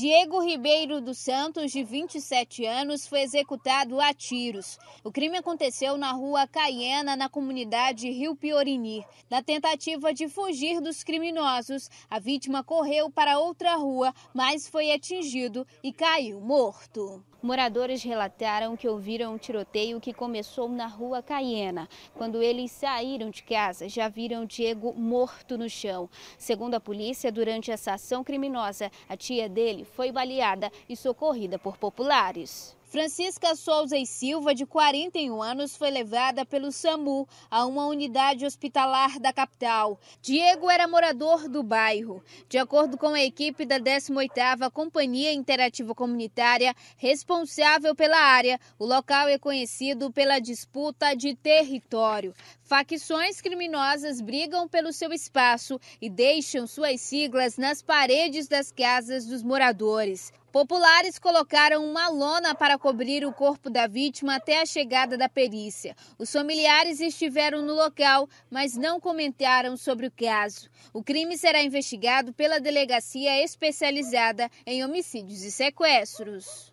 Diego Ribeiro dos Santos, de 27 anos, foi executado a tiros. O crime aconteceu na rua Caiena, na comunidade Rio Piorini. Na tentativa de fugir dos criminosos, a vítima correu para outra rua, mas foi atingido e caiu morto. Moradores relataram que ouviram um tiroteio que começou na rua Caiena. Quando eles saíram de casa, já viram Diego morto no chão. Segundo a polícia, durante essa ação criminosa, a tia dele foi baleada e socorrida por populares. Francisca Souza e Silva, de 41 anos, foi levada pelo SAMU a uma unidade hospitalar da capital. Diego era morador do bairro. De acordo com a equipe da 18ª Companhia Interativa Comunitária, responsável pela área, o local é conhecido pela disputa de território. Facções criminosas brigam pelo seu espaço e deixam suas siglas nas paredes das casas dos moradores. Populares colocaram uma lona para cobrir o corpo da vítima até a chegada da perícia. Os familiares estiveram no local, mas não comentaram sobre o caso. O crime será investigado pela delegacia especializada em homicídios e sequestros.